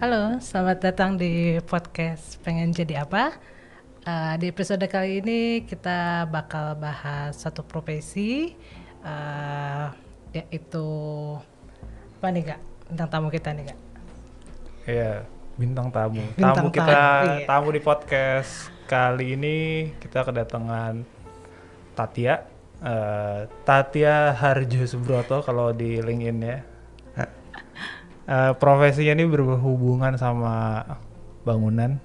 Halo, selamat datang di podcast Pengen Jadi Apa. Uh, di episode kali ini kita bakal bahas satu profesi, uh, yaitu apa nih kak? Bintang tamu kita nih kak? Iya, bintang tamu. Bintang tamu kita, tamu, iya. tamu di podcast kali ini kita kedatangan Tatia. Uh, Tatia Harjo Subroto kalau di LinkedIn ya uh, profesinya ini berhubungan sama bangunan.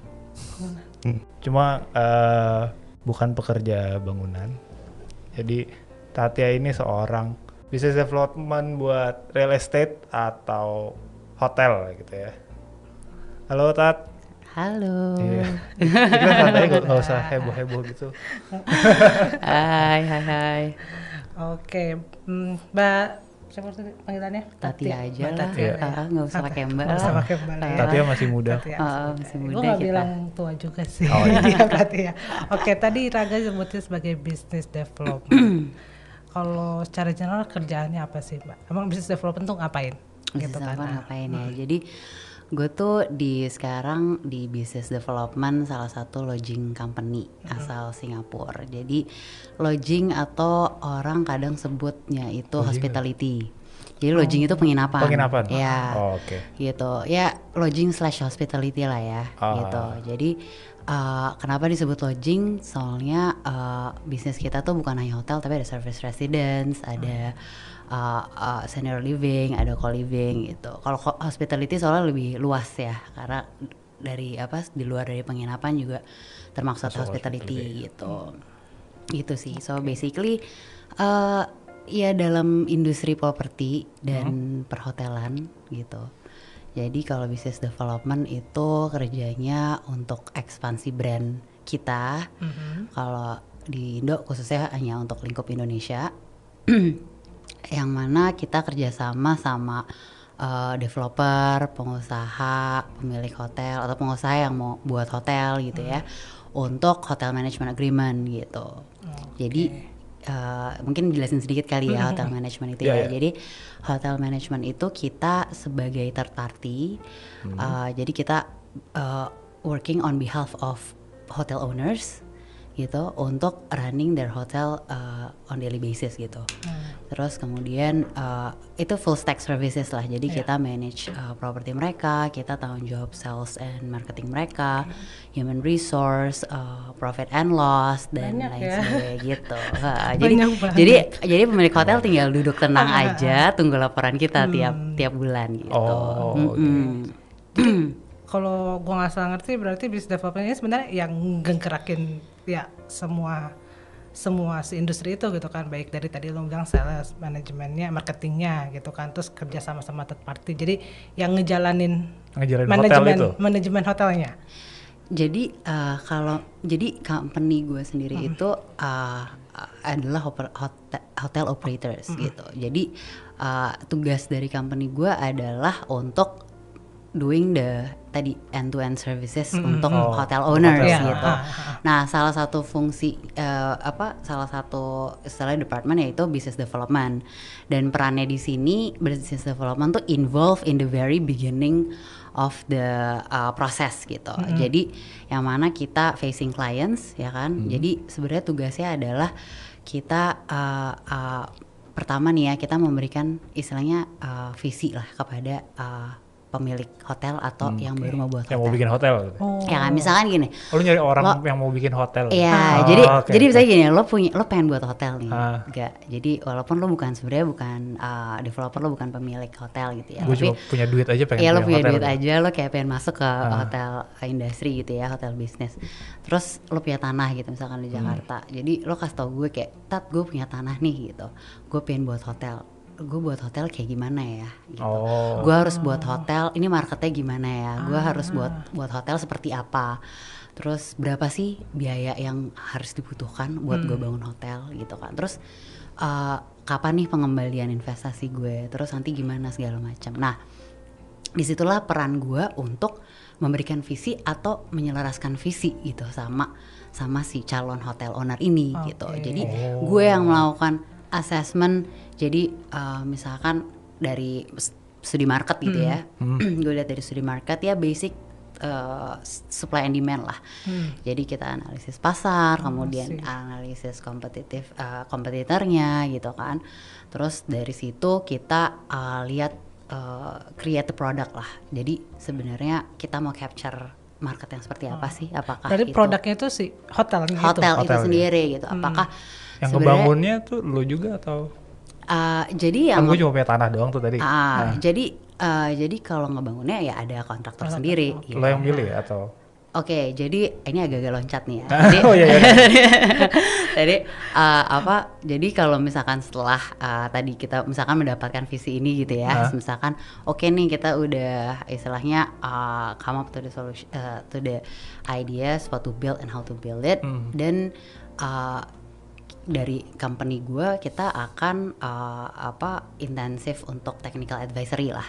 Hmm. Cuma uh, bukan pekerja bangunan. Jadi Tatia ini seorang business development buat real estate atau hotel gitu ya. Halo Tat. Halo. Iya. Kita santai usah heboh-heboh gitu. hai, hai, hai. Oke, okay. Mm, Mbak siapa itu panggilannya? Tati, Tati aja lah. Tati. Ya. Uh, gak usah pakai Mbak. Gak usah pakai Mbak. Tati masih muda. Tati uh, muda. masih muda. Gue gak bilang tua juga sih. Oh, iya. berarti ya. Oke, tadi Raga sebutnya sebagai business development. Kalau secara general kerjaannya apa sih Mbak? Emang business development tuh ngapain? Business gitu kan? Nah. ngapain ya. Jadi gue tuh di sekarang di business development salah satu lodging company mm -hmm. asal Singapura. Jadi lodging atau orang kadang sebutnya itu lodging hospitality. Jadi lodging itu oh. penginapan. Penginapan. Ya. Oh, Oke. Okay. Gitu. Ya lodging slash hospitality lah ya. Ah. Gitu. Jadi uh, kenapa disebut lodging? Soalnya uh, bisnis kita tuh bukan hanya hotel tapi ada service residence, ada hmm uh, uh, senior living, ada co-living gitu. Kalau hospitality soalnya lebih luas ya karena dari apa di luar dari penginapan juga termasuk hospitality, hospitality ya. gitu. Hmm. Gitu sih. So basically uh, ya dalam industri properti dan hmm. perhotelan gitu. Jadi kalau business development itu kerjanya untuk ekspansi brand kita. Mm -hmm. Kalau di Indo khususnya hanya untuk lingkup Indonesia. yang mana kita kerjasama sama uh, developer, pengusaha, pemilik hotel atau pengusaha yang mau buat hotel gitu ya, hmm. ya untuk hotel management agreement gitu. Okay. Jadi Uh, mungkin jelasin sedikit kali ya hmm. hotel management itu yeah, ya. Yeah. Ya. Jadi hotel management itu kita sebagai third party, -hmm. uh, jadi kita uh, working on behalf of hotel owners gitu untuk running their hotel uh, on daily basis gitu. Mm. Terus kemudian uh, itu full stack services lah. Jadi yeah. kita manage uh, properti mereka, kita tanggung jawab sales and marketing mereka, okay. human resource, uh, profit and loss dan Banyak lain ya. sebagainya gitu. Uh, jadi jadi jadi pemilik hotel tinggal duduk tenang aja, tunggu laporan kita hmm. tiap tiap bulan gitu. Oh, mm -hmm. Kalau gua nggak salah ngerti berarti bisnis development ini sebenarnya yang gengkerakin ya semua semua si industri itu gitu kan baik dari tadi lo bilang sales manajemennya marketingnya gitu kan terus kerja sama sama third party jadi yang ngejalanin, ngejalanin manajemen hotel manajemen hotelnya jadi uh, kalau jadi company gue sendiri hmm. itu uh, adalah hotel, hotel operators hmm. gitu jadi uh, tugas dari company gue adalah untuk doing the tadi end-to-end services mm -hmm. untuk oh, hotel owners yeah. gitu. Ah, ah, ah. Nah, salah satu fungsi uh, apa salah satu selain department yaitu business development. Dan perannya di sini business development tuh involve in the very beginning of the uh, process gitu. Mm -hmm. Jadi yang mana kita facing clients ya kan. Mm -hmm. Jadi sebenarnya tugasnya adalah kita uh, uh, pertama nih ya kita memberikan istilahnya uh, visi lah kepada uh, pemilik hotel atau hmm, yang okay. baru mau buat yang hotel. Yang mau bikin hotel. Gitu ya? Oh. Ya kan, misalkan gini. Oh, nyari orang lo, yang mau bikin hotel. Gitu? Iya, ah, jadi okay, jadi misalnya gini, lo punya lo pengen buat hotel nih. Ah. jadi walaupun lo bukan sebenarnya bukan uh, developer lo bukan pemilik hotel gitu ya. Gue cuma punya duit aja pengen. Iya, lo punya hotel duit gitu. aja lo kayak pengen masuk ke ah. hotel industri gitu ya, hotel bisnis. Terus lo punya tanah gitu misalkan di hmm. Jakarta. Hmm. Jadi lo kasih tau gue kayak, "Tat, gue punya tanah nih" gitu. Gue pengen buat hotel gue buat hotel kayak gimana ya gitu. Oh. Gue harus buat hotel, ini marketnya gimana ya? Gue ah. harus buat buat hotel seperti apa? Terus berapa sih biaya yang harus dibutuhkan buat hmm. gue bangun hotel gitu kan? Terus uh, kapan nih pengembalian investasi gue? Terus nanti gimana segala macam. Nah, disitulah peran gue untuk memberikan visi atau menyelaraskan visi gitu sama sama si calon hotel owner ini okay. gitu. Jadi gue yang melakukan assessment jadi uh, misalkan dari studi market gitu hmm. ya hmm. gue lihat dari studi market ya basic uh, supply and demand lah hmm. jadi kita analisis pasar oh, kemudian sih. analisis kompetitif uh, kompetitornya gitu kan terus dari situ kita uh, lihat uh, create the product lah jadi sebenarnya kita mau capture market yang seperti apa oh. sih apakah dari produknya itu sih hotel, gitu? hotel itu iya. sendiri ya. gitu hmm. apakah hmm yang kebangunnya tuh lu juga atau? Uh, jadi yang Kan gue cuma punya tanah doang tuh tadi. Uh, nah. Jadi uh, jadi kalau ngebangunnya ya ada kontraktor nah, sendiri. Oh, gitu. Lo ya. yang milih atau? Oke, okay, jadi ini agak-agak loncat nih ya. Oh, jadi, oh iya. iya. jadi uh, apa? Jadi kalau misalkan setelah uh, tadi kita misalkan mendapatkan visi ini gitu ya, uh. misalkan oke okay nih kita udah istilahnya uh, come up to the solution, uh, to the ideas, what to build and how to build it, mm. dan uh, dari company gue kita akan uh, apa intensif untuk technical advisory lah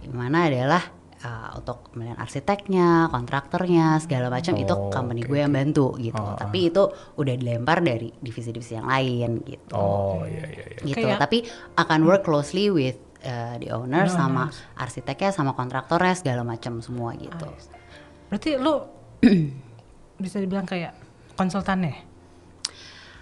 dimana adalah uh, untuk pemilihan arsiteknya, kontraktornya, segala macam oh, itu company okay, gue yang bantu gitu. Uh, Tapi itu udah dilempar dari divisi-divisi yang lain gitu. Oh iya iya. iya. Gitu. Kayak, Tapi akan work closely with uh, the owner no, sama arsiteknya, sama kontraktornya, segala macam semua gitu. Berarti lo bisa dibilang kayak konsultan ya?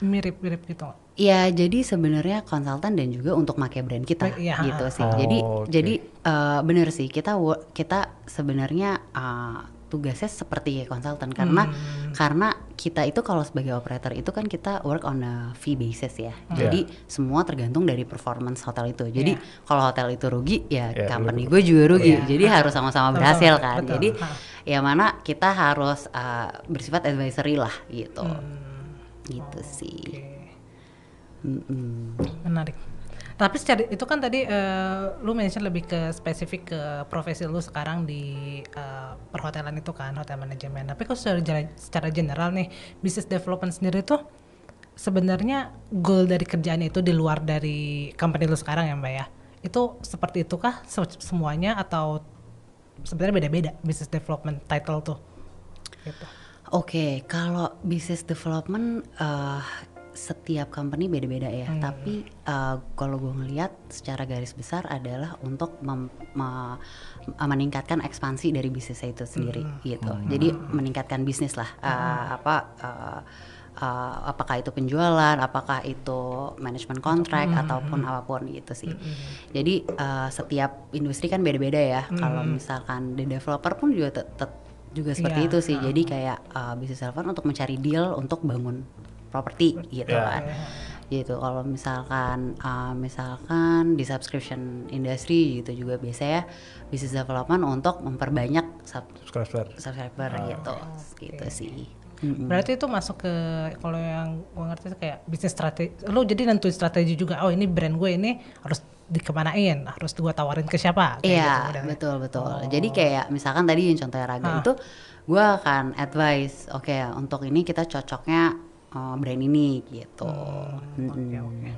mirip-mirip gitu Iya, jadi sebenarnya konsultan dan juga untuk make brand kita ya. gitu sih. Oh, jadi okay. jadi uh, eh, bener sih kita kita sebenarnya uh, tugasnya seperti konsultan karena hmm. karena kita itu kalau sebagai operator itu kan kita work on a fee basis ya. Hmm. Jadi yeah. semua tergantung dari performance hotel itu. Jadi yeah. kalau hotel itu rugi ya yeah, company gue juga rugi. Yeah. Jadi harus sama-sama berhasil kan. Betul. Jadi ha. ya mana kita harus uh, bersifat advisory lah gitu. Hmm gitu oh, sih okay. mm -mm. menarik tapi secara itu kan tadi uh, lu mention lebih ke spesifik ke profesi lu sekarang di uh, perhotelan itu kan hotel manajemen tapi kalau secara, secara general nih business development sendiri tuh sebenarnya goal dari kerjaan itu di luar dari company lu sekarang ya mbak ya itu seperti itu kah semuanya atau sebenarnya beda-beda business development title tuh gitu Oke, okay, kalau business development uh, setiap company beda-beda ya. Hmm. Tapi uh, kalau gue ngelihat secara garis besar adalah untuk mem, me, eh, meningkatkan ekspansi dari bisnisnya itu sendiri hmm. gitu. Hmm. Jadi meningkatkan bisnis lah. Uh, Apa uh, uh, apakah itu penjualan, apakah itu manajemen kontrak hmm. ataupun apapun gitu sih. Hmm. hmm. Jadi uh, setiap industri kan beda-beda ya. Hmm. Kalau misalkan di developer pun juga tetap juga seperti yeah. itu sih. Jadi hmm. kayak uh, bisnis telepon untuk mencari deal untuk bangun properti gitu yeah. kan. Iya. Gitu. Kalau misalkan uh, misalkan di subscription industry gitu juga biasanya bisnis development untuk memperbanyak sub subscriber subscriber oh. gitu. Okay. Gitu sih. Mm-hmm. Berarti itu masuk ke kalau yang gue ngerti kayak bisnis strategi. Lo jadi nentuin strategi juga. Oh ini brand gue ini harus dikemanain harus gue tawarin ke siapa iya gitu, betul betul oh. jadi kayak misalkan tadi yang contoh raga itu gue akan advice oke okay, untuk ini kita cocoknya uh, brand ini gitu hmm, -hmm. okay, okay.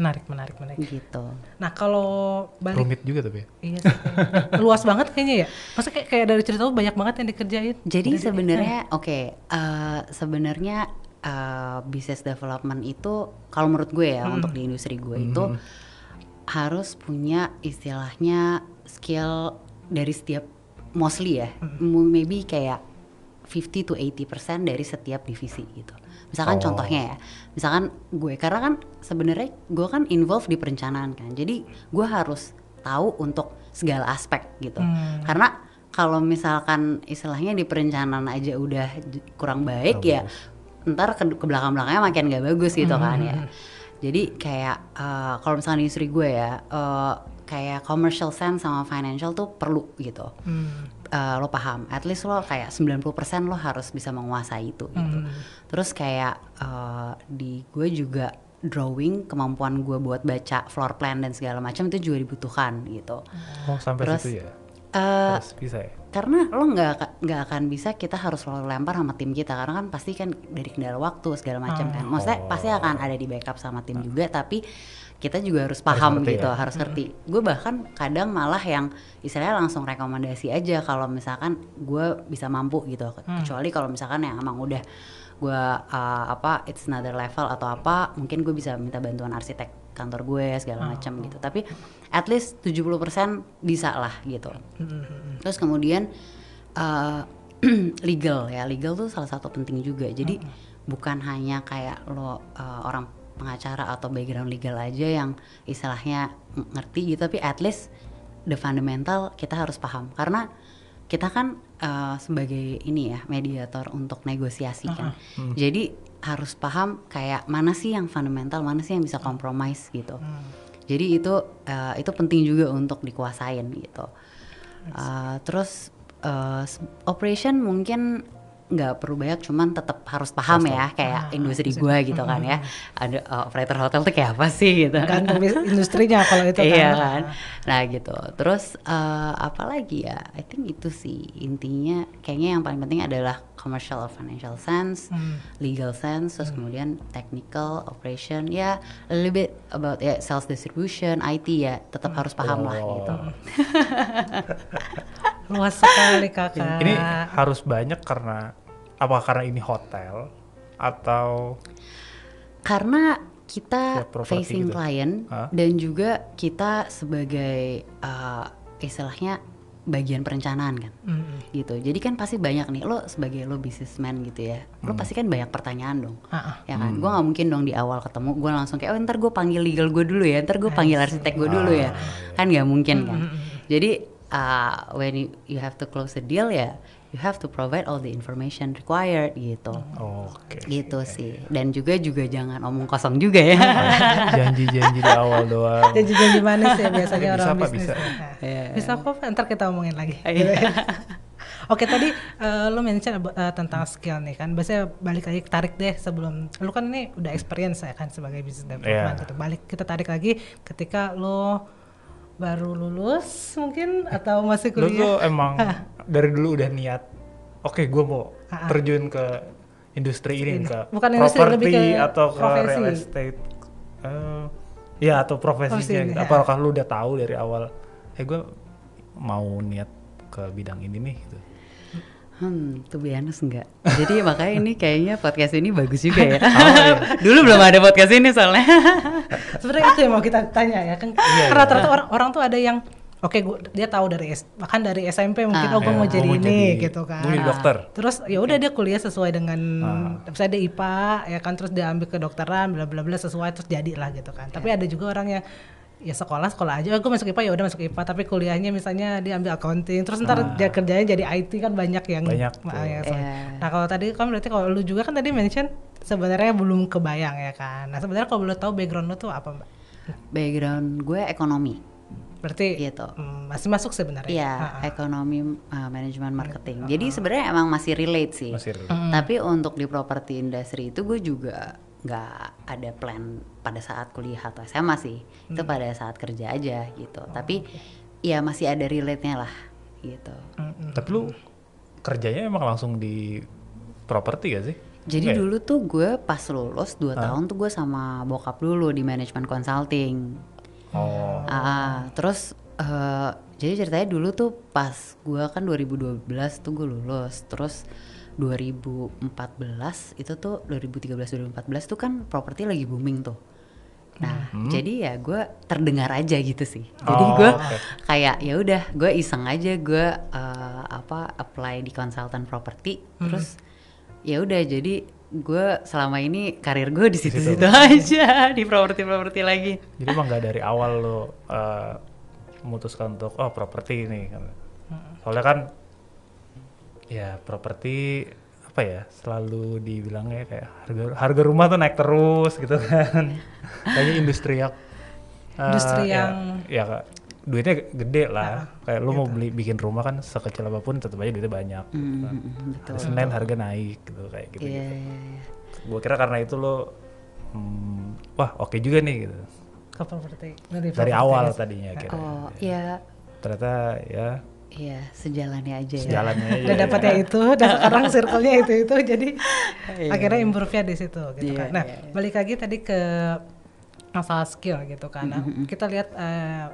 menarik menarik menarik gitu nah kalau balik rumit juga tapi ya? iya sih, luas banget kayaknya ya masa kayak, kayak dari cerita lu banyak banget yang dikerjain jadi sebenarnya eh. oke okay, uh, eh, sebenarnya uh, business development itu kalau menurut gue ya hmm. untuk di industri gue hmm. itu harus punya istilahnya skill dari setiap mostly ya, mm-hmm. maybe kayak 50 to 80 persen dari setiap divisi gitu. Misalkan oh. contohnya ya, misalkan gue karena kan sebenarnya gue kan involved di perencanaan kan, jadi gue harus tahu untuk segala aspek gitu. Hmm. Karena kalau misalkan istilahnya di perencanaan aja udah kurang baik oh, ya, bagus. ntar ke, ke belakang belakangnya makin gak bagus gitu hmm. kan ya. Hmm. Jadi kayak uh, kalau misalnya di industri gue ya uh, kayak commercial sense sama financial tuh perlu gitu. Hmm. Uh, lo paham, at least lo kayak 90% lo harus bisa menguasai itu gitu. Hmm. Terus kayak uh, di gue juga drawing, kemampuan gue buat baca floor plan dan segala macam itu juga dibutuhkan gitu. Oh, sampai Terus, situ ya. Uh, Terus bisa ya? karena lo nggak nggak akan bisa kita harus selalu lempar sama tim kita karena kan pasti kan dari kendala waktu segala macam kan. hmm. kan maksudnya oh. pasti akan ada di backup sama tim hmm. juga tapi kita juga harus paham harus gitu ya? harus hmm. ngerti hmm. gue bahkan kadang malah yang istilahnya langsung rekomendasi aja kalau misalkan gue bisa mampu gitu hmm. kecuali kalau misalkan yang emang udah gue uh, apa it's another level atau apa mungkin gue bisa minta bantuan arsitek kantor gue segala hmm. macam hmm. gitu tapi at least 70% bisa lah gitu. Terus kemudian uh, legal ya, legal tuh salah satu penting juga. Jadi hmm bukan hanya kayak lo uh, orang pengacara atau background legal aja yang istilahnya ngerti gitu, tapi at least the fundamental kita harus paham karena kita kan uh, sebagai ini ya mediator untuk negosiasi uh-huh. Hmm. Jadi harus paham kayak mana sih yang fundamental, mana sih yang bisa kompromis gitu. Hmm jadi itu uh, itu penting juga untuk dikuasain gitu. Uh, terus uh, operation mungkin nggak perlu banyak cuman tetap harus paham Pasti. ya kayak ah, industri gue gitu kan ya ada uh, operator hotel tuh kayak apa sih gitu kan industrinya kalau itu iya kan. kan nah gitu terus uh, apa lagi ya I think itu sih intinya kayaknya yang paling penting adalah commercial or financial sense hmm. legal sense terus hmm. kemudian technical operation ya a little bit about ya sales distribution IT ya tetap hmm. harus paham oh. lah gitu luas sekali kakak ini harus banyak karena apakah karena ini hotel atau karena kita ya, facing gitu. client huh? dan juga kita sebagai uh, istilahnya bagian perencanaan kan mm. gitu jadi kan pasti banyak nih lo sebagai lo businessman gitu ya lo mm. pasti kan banyak pertanyaan dong uh-uh. ya kan mm. gue nggak mungkin dong di awal ketemu gue langsung kayak oh ntar gue panggil legal gue dulu ya ntar gue panggil arsitek gue ah. dulu ya kan nggak mungkin kan jadi uh, when you, you have to close a deal ya you have to provide all the information required gitu. Oke. Okay. Gitu sih. Dan juga juga jangan omong kosong juga ya. Iya, janji-janji di awal doang. Janji-janji manis ya biasanya orang apa, bisnis. Bisa. Nah, iya. bisa. yeah. bisa kok ntar kita omongin lagi. Yeah. Gitu ya. Oke tadi uh, eh, lo mention uh, tentang skill nih kan, biasanya balik lagi tarik deh sebelum lo kan ini udah experience ya kan sebagai business development yeah. gitu. Balik kita tarik lagi ketika lo baru lulus mungkin atau masih kuliah. Lo tuh emang dari dulu udah niat oke okay, gue mau ah, ah. terjun ke industri ini ke bukan industri lebih ke atau ke profesi. real estate uh, ya atau profesinya gitu. Ya. apakah lu udah tahu dari awal eh hey, gue mau niat ke bidang ini nih gitu Hmm, tuh biasa enggak. Jadi makanya ini kayaknya podcast ini bagus juga ya. Oh, iya. Dulu belum ada podcast ini soalnya. Sebenarnya itu yang mau kita tanya ya kan. Iya, iya. rata-rata iya. orang orang tuh ada yang oke gua, dia tahu dari S, bahkan dari SMP mungkin ah. oh gue iya. mau jadi mau ini jadi, gitu kan. Mau jadi dokter. Ah, terus ya udah dia kuliah sesuai dengan ah. misalnya dia IPA ya kan terus dia ambil kedokteran bla bla bla sesuai terus jadilah gitu kan. Tapi iya. ada juga orang yang ya sekolah sekolah aja, oh, gue masuk IPA ya udah masuk IPA, tapi kuliahnya misalnya dia ambil accounting, terus ntar ah. dia kerjanya jadi IT kan banyak yang banyak. Tuh. Ya, yeah. Nah kalau tadi kan berarti kalau lu juga kan tadi mention sebenarnya belum kebayang ya kan. Nah sebenarnya kalau lu tahu background lu tuh apa mbak? Background gue ekonomi. Berarti gitu. Mm, masih masuk sebenarnya. Iya, ekonomi uh, manajemen marketing. Mm-hmm. Jadi sebenarnya emang masih relate sih. Masih relate. Mm. Tapi untuk di properti industri itu gue juga nggak ada plan pada saat kuliah atau SMA sih. Mm. Itu mm-hmm. pada saat kerja aja gitu. Oh, Tapi okay. ya masih ada relate-nya lah gitu. Mm Tapi lu kerjanya emang langsung di properti gak sih? Jadi okay. Ya? dulu tuh gue pas lulus 2 tahun tuh gue sama bokap dulu di manajemen consulting. Oh. Ah, terus uh, jadi ceritanya dulu tuh pas gue kan 2012 tuh gue lulus, terus 2014 itu tuh 2013 2014 tuh kan properti lagi booming tuh. Nah, hmm. jadi ya gue terdengar aja gitu sih. Jadi oh, gue okay. kayak ya udah, gue iseng aja gue uh, apa apply di konsultan properti, hmm. terus ya udah jadi gue selama ini karir gue di situ-situ aja di properti-properti lagi. Jadi emang nggak dari awal lo uh, memutuskan untuk oh properti ini. Kan. Soalnya kan ya properti apa ya selalu dibilangnya kayak harga harga rumah tuh naik terus gitu kan. Iya. Kayaknya industri yang uh, industri eh, ya, yang ya, ya duitnya gede lah. Nah, kayak gitu. lo mau beli bikin rumah kan sekecil apapun tetap aja duitnya banyak. Mm, gitu hmm, kan. Hmm, hmm, Senin harga naik gitu kayak gitu. Yeah, gitu. Iya, yeah, yeah. Gue kira karena itu lo, hmm, wah oke okay juga nih gitu. Kapan berarti? Dari, dari awal tadinya kira. Oh iya. Ya. Ternyata ya. Iya sejalannya aja sejalannya ya. Sejalannya aja. Udah dapat ya itu, dan sekarang circle-nya itu itu jadi yeah. akhirnya improve-nya di situ gitu yeah, kan. Nah yeah, yeah. balik lagi tadi ke masalah skill gitu kan. mm -hmm. kita lihat. Uh,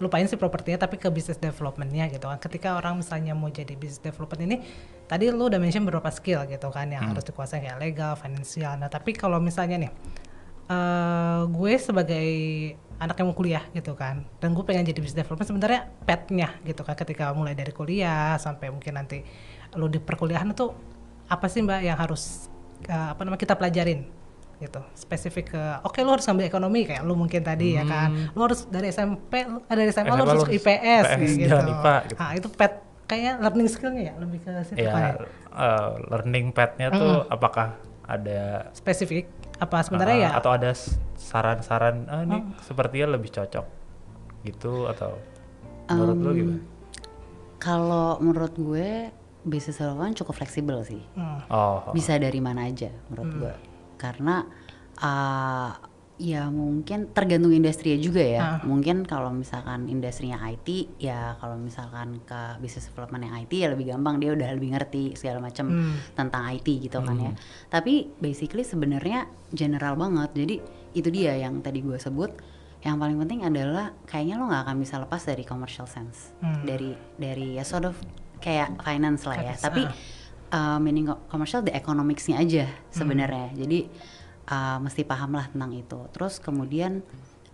lupain sih propertinya tapi ke business developmentnya gitu kan ketika orang misalnya mau jadi business development ini tadi lu udah mention beberapa skill gitu kan yang hmm. harus dikuasai kayak legal, finansial nah tapi kalau misalnya nih uh, gue sebagai anak yang mau kuliah gitu kan dan gue pengen jadi business development sebenarnya petnya gitu kan ketika mulai dari kuliah sampai mungkin nanti lu di perkuliahan itu apa sih mbak yang harus uh, apa namanya kita pelajarin gitu spesifik ke oke okay, lu harus ambil ekonomi kayak lu mungkin tadi hmm. ya kan hmm. lu harus dari SMP eh, dari SMA, SMA lu harus IPS, IPS gitu. IPA, gitu. Nah, itu pet kayaknya learning skillnya ya lebih ke situ ya, kayak Uh, ya? eh, learning petnya hmm. tuh apakah ada spesifik apa sebenarnya uh, ya atau ada saran-saran ah, ini mm. sepertinya lebih cocok gitu atau menurut um, lu gimana? Kalau menurut gue bisnis relawan cukup fleksibel sih. Hmm. Oh, oh. Bisa dari mana aja menurut hmm. gue karena uh, ya mungkin tergantung industri juga ya. Uh. Mungkin kalau misalkan industrinya IT ya kalau misalkan ke bisnis development yang IT ya lebih gampang dia udah lebih ngerti segala macam hmm. tentang IT gitu hmm. kan ya. Hmm. Tapi basically sebenarnya general banget. Jadi itu dia yang tadi gue sebut yang paling penting adalah kayaknya lo nggak akan bisa lepas dari commercial sense hmm. dari dari ya sort of kayak finance lah ya Kata, tapi uh uh, meaning commercial the economicsnya aja hmm. sebenarnya. Hmm. Jadi uh, mesti paham lah tentang itu. Terus kemudian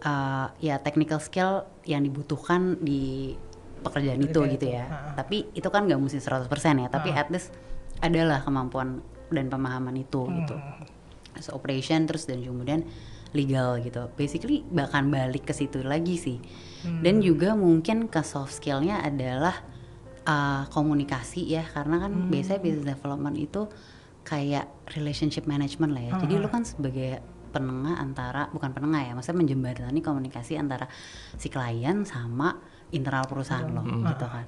uh, ya technical skill yang dibutuhkan di pekerjaan Jadi itu gitu itu. ya. Ha. Tapi itu kan nggak mesti 100% ya, tapi ha. at least adalah kemampuan dan pemahaman itu hmm. gitu. So, operation terus dan kemudian legal gitu. Basically bahkan balik ke situ lagi sih. Hmm. Dan juga mungkin ke soft skillnya adalah uh, komunikasi ya karena kan hmm. biasanya business development itu kayak relationship management lah ya. Hmm. Jadi lu kan sebagai penengah antara bukan penengah ya, maksudnya menjembatani komunikasi antara si klien sama internal perusahaan hmm. lo gitu kan.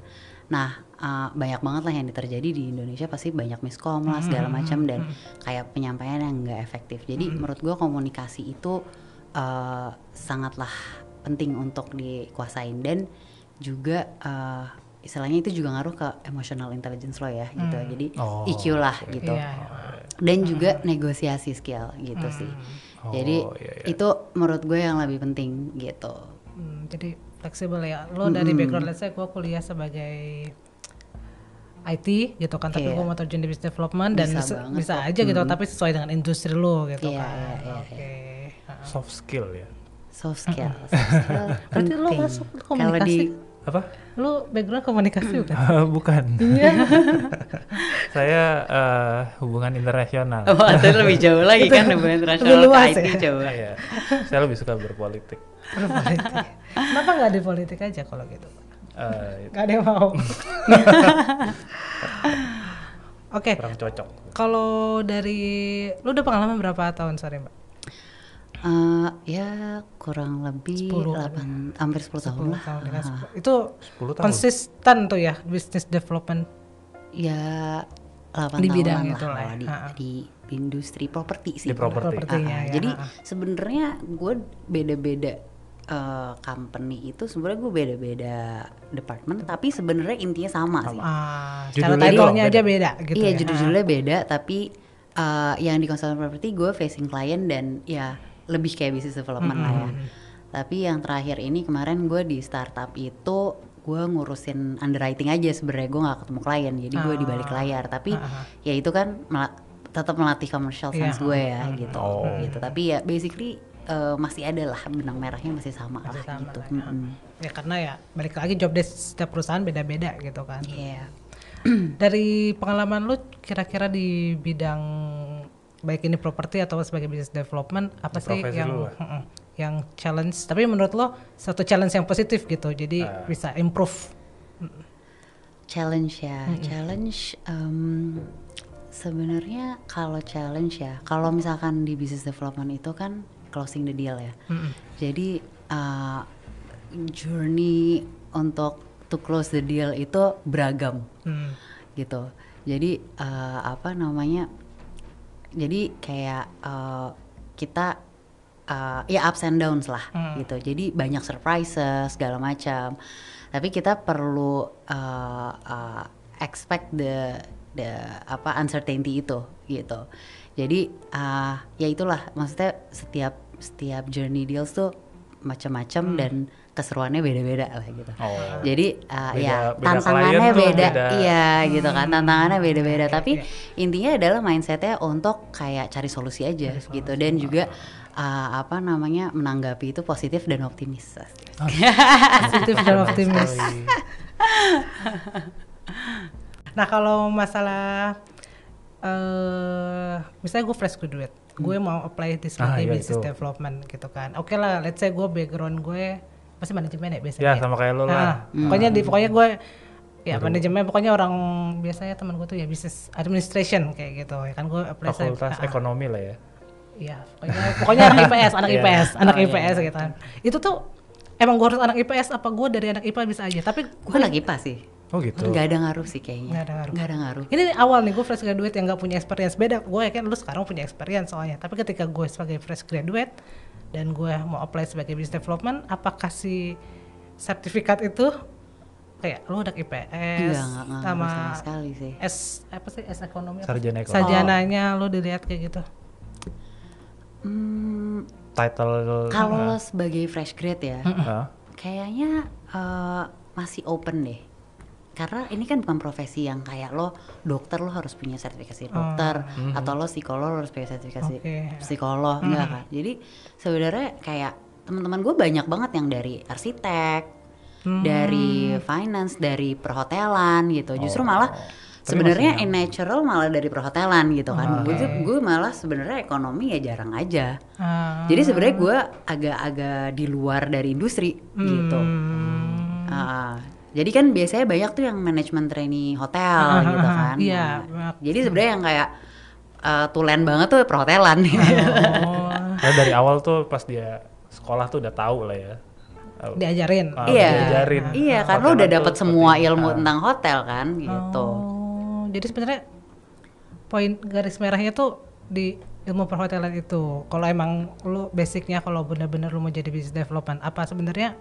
Nah, uh, banyak banget lah yang terjadi di Indonesia pasti banyak miskom lah segala hmm. macam dan hmm. kayak penyampaian yang nggak efektif. Jadi hmm. menurut gue komunikasi itu uh, sangatlah penting untuk dikuasain dan juga uh, istilahnya itu juga ngaruh ke emotional intelligence lo ya gitu hmm. jadi oh, IQ lah okay. gitu yeah, iya. dan juga hmm. negosiasi skill gitu hmm. sih oh, jadi yeah, yeah. itu menurut gue yang lebih penting gitu hmm, jadi fleksibel ya lo hmm. dari hmm. background let's say gue kuliah sebagai IT gitu kan tapi yeah. gue mau terjun di business development dan bisa, banget, bisa kok. aja gitu hmm. tapi sesuai dengan industri lo gitu yeah, kan yeah, yeah, oke okay. soft skill ya soft skill, soft skill. berarti lo masuk komunikasi Kalau di apa? Lu background komunikasi bukan? Uh, bukan. Iya. saya uh, hubungan internasional. Oh, itu lebih jauh lagi kan hubungan internasional lebih luas, IT ya? jauh. Iya. Saya lebih suka berpolitik. Berpolitik. Kenapa nggak di politik aja kalau gitu? Uh, eh, gak ada yang mau. Oke. Okay. Kurang cocok. Kalau dari lu udah pengalaman berapa tahun sorry mbak? Uh, ya kurang lebih 10, 8 hampir 10, 10 tahun lah. Tahun dengan uh, 10, itu 10 tahun. konsisten tuh ya bisnis development. Ya 8 di tahun lah, itu lah, lah. Ya. Di, uh. -huh. di industri properti sih. Di property. Property, Uh, -huh. ya, jadi uh -huh. sebenarnya gue beda-beda uh, company itu sebenarnya gue beda-beda department tapi sebenarnya intinya sama, sama. sih. Uh, Kalau title-nya aja beda gitu. Iya, ya. judul-judulnya uh -huh. beda tapi uh, yang di consultant property gue facing client dan ya lebih kayak bisnis development mm -hmm. lah ya mm-hmm. tapi yang terakhir ini kemarin gue di startup itu gue ngurusin underwriting aja sebenarnya gue gak ketemu klien jadi gue di balik ah. layar tapi uh ah, -huh. Ah. ya itu kan mel tetap melatih commercial iya. sense yeah. gue ya mm-hmm. gitu oh. gitu tapi ya basically uh, masih ada lah benang merahnya masih sama masih lah sama gitu. lah. -hmm. Ya karena ya balik lagi job desk setiap perusahaan beda-beda gitu kan. Iya. Yeah. Dari pengalaman lu kira-kira di bidang baik ini properti atau sebagai bisnis development apa sih yang Uh, yang challenge tapi menurut lo satu challenge yang positif gitu jadi uh. bisa improve challenge ya hmm. challenge um, sebenarnya kalau challenge ya kalau misalkan di bisnis development itu kan closing the deal ya hmm. jadi uh, journey untuk to close the deal itu beragam mm. gitu jadi uh, apa namanya jadi kayak uh, kita uh, ya ups and downs lah hmm. gitu jadi banyak surprises segala macam tapi kita perlu uh, uh, expect the the apa uncertainty itu gitu jadi uh, ya itulah maksudnya setiap setiap journey deals tuh macam-macam hmm. dan keseruannya beda-beda lah gitu. Oh. Jadi uh, beda, ya beda tantangannya beda, beda, iya gitu kan. Hmm. Tantangannya beda-beda. Okay, Tapi yeah. intinya adalah mindsetnya untuk kayak cari solusi aja cari solusi. gitu dan juga uh, apa namanya menanggapi itu positif dan optimis. Oh. positif dan optimis. Iya. nah kalau masalah uh, misalnya gue fresh graduate, gue hmm. mau apply di sebagai ah, iya, business itu. development gitu kan. Oke okay lah, let's say gue background gue pasti manajemen ya biasanya. Ya, ya? sama kayak lo nah, Hmm. Pokoknya di pokoknya gue ya Aduh. manajemen pokoknya orang biasanya teman gue tuh ya bisnis administration kayak gitu ya kan gue apply fakultas ah, ah. ekonomi lah ya. Iya, pokoknya pokoknya anak IPS, anak yeah. IPS, iya. anak oh, IPS iya, yeah. gitu kan. Itu tuh emang gue harus anak IPS apa gue dari anak IPA bisa aja, tapi gue anak IPA sih. Oh gitu. Gak ada ngaruh sih kayaknya. Gak ada ngaruh. Gak ada ngaruh. Ini awal nih gue fresh graduate yang gak punya experience. Beda, gue yakin lu sekarang punya experience soalnya. Tapi ketika gue sebagai fresh graduate, dan gue mau apply sebagai business development apakah si sertifikat itu kayak lu udah IPS iya, gak, sama, sekali sih. S apa sih S ekonomi sarjana ekonomi. sarjananya oh. lu dilihat kayak gitu hmm, title kalau lo ah. sebagai fresh grade ya kayaknya uh, masih open deh karena ini kan bukan profesi yang kayak lo dokter lo harus punya sertifikasi oh. dokter mm atau lo psikolog lo harus punya sertifikasi okay. psikolog mm enggak iya kan jadi sebenarnya kayak teman-teman gue banyak banget yang dari arsitek hmm. dari finance dari perhotelan gitu justru oh. malah sebenarnya in natural malah dari perhotelan gitu kan okay. Hmm. gue gue malah sebenarnya ekonomi ya jarang aja ah. jadi sebenarnya gue agak-agak di luar dari industri gitu. hmm. gitu uh, jadi kan biasanya banyak tuh yang manajemen trainee hotel uh, gitu kan. Iya. Nah, jadi sebenarnya yang kayak uh, tulen banget tuh perhotelan. Oh. nah, dari awal tuh pas dia sekolah tuh udah tahu lah ya. Diajarin. Uh, iya. Diajarin. Iya, nah, karena lu udah dapat semua ilmu tentang hotel kan gitu. Oh. Jadi sebenarnya poin garis merahnya tuh di ilmu perhotelan itu. Kalau emang lu basicnya kalau bener-bener lu mau jadi business development, apa sebenarnya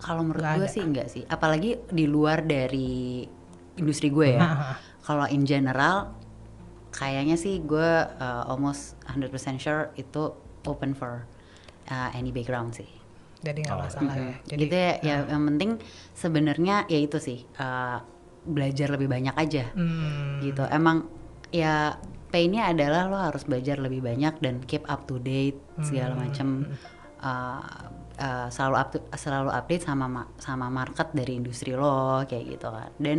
kalau menurut gak gue ada. sih enggak sih. Apalagi di luar dari industri gue ya. Kalau in general kayaknya sih gue uh, almost 100% sure itu open for uh, any background sih. Jadi nggak oh. masalah mm -hmm. ya. Jadi gitu ya, uh. ya eh. yang penting sebenarnya ya itu sih uh, belajar lebih banyak aja. Hmm. Gitu. Emang ya painnya adalah lo harus belajar lebih banyak dan keep up to date segala macam. Hmm. Uh, uh, selalu up, selalu update sama sama market dari industri lo kayak gitu kan dan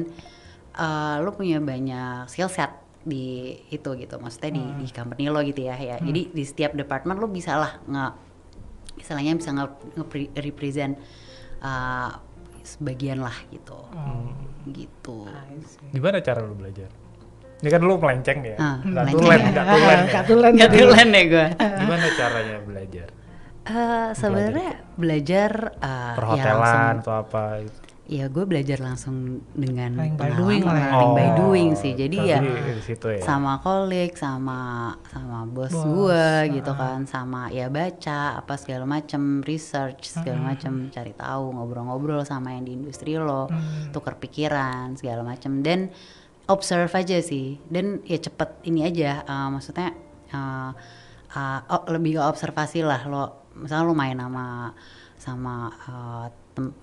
uh, lo punya banyak skill set di itu gitu maksudnya di hmm. di company lo gitu ya ya hmm. jadi di setiap department lo bisa lah nge istilahnya bisa nge, nge represent uh, sebagian lah gitu hmm. gitu gimana cara lo belajar ini kan lo melenceng ya uh, nggak tulen nggak tulen gak ya. tulen ya gue gimana caranya belajar Uh, sebenarnya belajar uh, perhotelan ya atau apa gitu. Ya gue belajar langsung dengan by doing ya. oh, by doing sih. Jadi ya, situ ya sama kolik, sama sama bos, bos gue uh. gitu kan, sama ya baca apa segala macem, research segala hmm. macem, cari tahu, ngobrol-ngobrol sama yang di industri lo, hmm. tukar pikiran segala macem dan observe aja sih. Dan ya cepet ini aja, uh, maksudnya. Uh, uh, oh, lebih ke observasi lah lo misalnya lu main sama sama uh,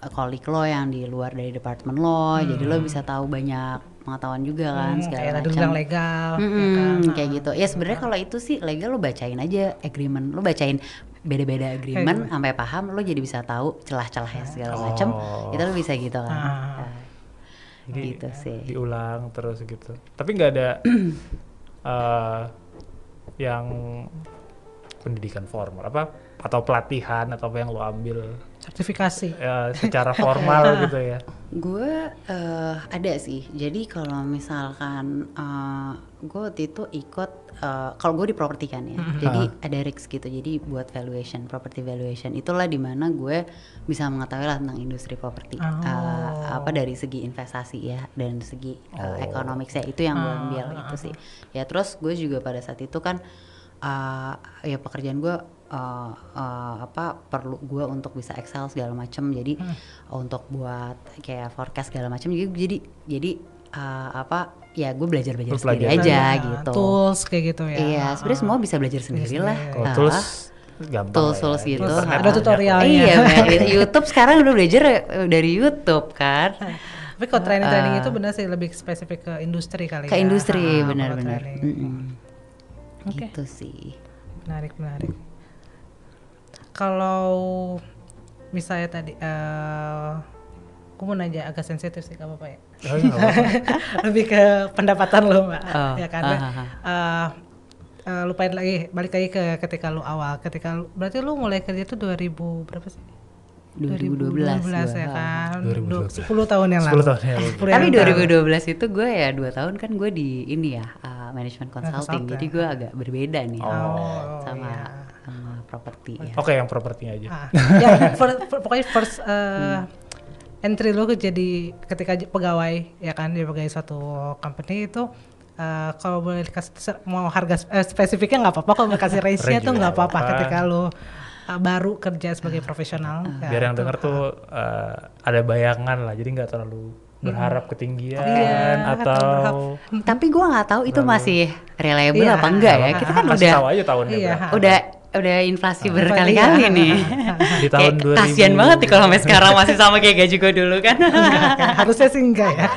eh, kolik lo yang di luar dari departemen lo hmm. jadi lo bisa tahu banyak pengetahuan juga hmm, kan hmm, segala kayak macam yang legal -hmm, ya kan? kayak ah. gitu ya sebenarnya kalau itu sih legal lo bacain aja agreement lo bacain beda-beda agreement hey, gitu. sampai paham lo jadi bisa tahu celah-celahnya ah. segala oh. macam itu lo bisa gitu kan ah. nah, jadi gitu sih diulang terus gitu tapi nggak ada uh, yang pendidikan formal apa atau pelatihan atau apa yang lo ambil sertifikasi uh, secara formal gitu ya gue uh, ada sih jadi kalau misalkan uh, eh, gue waktu itu ikut uh, kalau gue di properti kan ya mm-hmm. jadi ada risk gitu jadi buat valuation property valuation itulah dimana gue bisa mengetahui lah tentang industri properti oh. uh, apa dari segi investasi ya dan segi uh, oh. ekonomi saya itu yang gue ambil uh. Ah, itu ah, sih ah. ya terus gue juga pada saat itu kan uh, ya pekerjaan gue uh, uh, apa perlu gue untuk bisa Excel segala macam jadi hmm. untuk buat kayak forecast segala macam jadi jadi jadi uh, apa ya gue belajar belajar sendiri aja ya, gitu tools kayak gitu ya iya ah, sebenarnya semua bisa belajar sendiri lah uh, tools tools tools ya. gitu Terus ada tutorialnya iya YouTube sekarang udah belajar dari YouTube kan tapi kalau training training uh, itu benar sih lebih spesifik ke industri kali ke ya. industri benar-benar mm okay. gitu sih menarik menarik kalau misalnya tadi uh, aku mau nanya agak sensitif sih kamu apa ya oh, iya, lebih ke pendapatan lo mbak oh, ya karena uh, uh, ah, uh, ah. uh, eh, eh, lupain lagi balik lagi ke ketika lu awal ketika lu, berarti lu mulai kerja tuh 2000 berapa sih 2012, 2012 ya kan 2012. 10 ya. tahun yang lalu 10 tahun yang lalu tapi 2012 itu gue ya 2 tahun kan gue di ini ya uh, management consulting, consulting jadi gue agak berbeda nih oh, sama iya properti ya. Oke, okay, yang properti aja. Ah, ya, for, for, pokoknya first uh, hmm. entry lo jadi ketika pegawai ya kan di pegawai suatu company itu uh, kalau boleh dikasih mau harga uh, spesifiknya nggak apa-apa kalau dikasih range-nya tuh nggak apa-apa ketika lo uh, baru kerja sebagai uh, profesional. Uh, biar yang dengar tuh uh, ada bayangan lah, jadi nggak terlalu hmm. berharap ketinggian oh, iya, atau berharap. tapi gue nggak tahu itu masih reliable iya, apa enggak ya iya. kita kan udah tahu aja tahunnya iya, udah udah inflasi oh, berkali-kali iya. nih. Di tahun kayak, 2000. Kasian banget nih kalau sampai sekarang masih sama kayak gaji gue dulu kan. enggak, iya, kan. Harusnya sih enggak ya.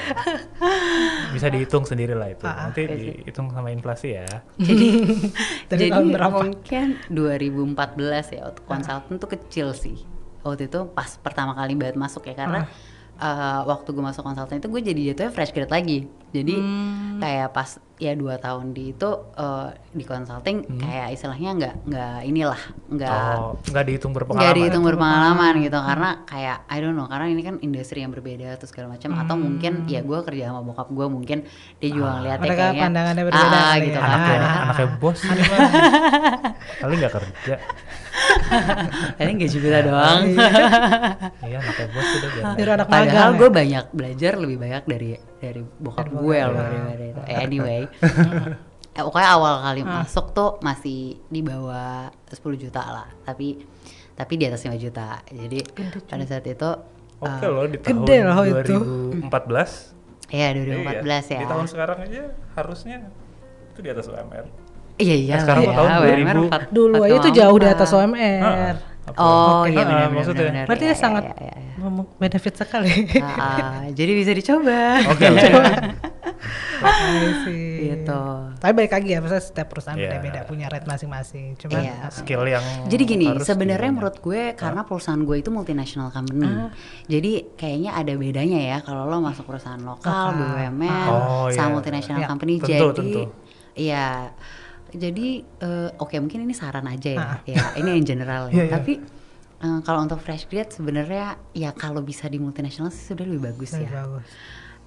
Bisa dihitung sendiri lah itu. Ah, ah. Nanti iya dihitung sama inflasi ya. Jadi, jadi tahun berapa? mungkin 2014 ya untuk konsultan ah. tuh kecil sih. Waktu itu pas pertama kali banget masuk ya karena ah. uh, waktu gue masuk konsultan itu gue jadi jatuhnya fresh grad lagi. Jadi hmm. kayak pas ya dua tahun di itu uh, di consulting hmm. kayak istilahnya nggak nggak inilah nggak oh, nggak oh, dihitung berpengalaman nggak ya? dihitung berpengalaman hmm. gitu karena kayak I don't know karena ini kan industri yang berbeda atau segala macam hmm. atau mungkin ya gue kerja sama bokap gue mungkin dia juga ah, ngeliat ya kayaknya pandangannya ah, berbeda ah, gitu ya. kan anaknya, ah, anaknya bos kali nggak kerja kali nggak juga doang. Iya, anaknya bos sudah Padahal ya. gue banyak belajar lebih banyak dari dari bokap dari gue loh ya. dari, dari itu. Eh, anyway eh, pokoknya awal kali hmm. masuk tuh masih di bawah 10 juta lah tapi tapi di atas lima juta jadi Gede, pada saat itu oke okay uh, eh, loh di tahun empat loh 2014 itu. ribu 2014 iya. ya. Di tahun sekarang aja harusnya itu di atas UMR. Iya iya. Nah, sekarang iya, tahun 2000. dulu aja itu jauh di atas UMR. Ha. Apa oh iya benar, iya, benar, iya, iya, maksudnya. Benar, benar. Berarti ya, ya, sangat ya, ya, ya. benefit sekali. Uh, uh, jadi bisa dicoba. Oke. Okay, gitu. Tapi balik lagi ya, maksudnya setiap perusahaan beda-beda punya rate masing-masing. Cuman yeah. skill yang Jadi gini, sebenarnya menurut gue karena perusahaan gue itu multinational company. Uh. Jadi kayaknya ada bedanya ya kalau lo masuk perusahaan lokal, uh. BUMN, oh, sama yeah. multinational yeah. company. Tentu, jadi Iya jadi uh, oke okay, mungkin ini saran aja ya, ah. ya ini yang general ya. yeah, iya. tapi yeah. uh, kalau untuk fresh grad sebenarnya ya kalau bisa di multinasional sih sudah lebih bagus ya. Bagus.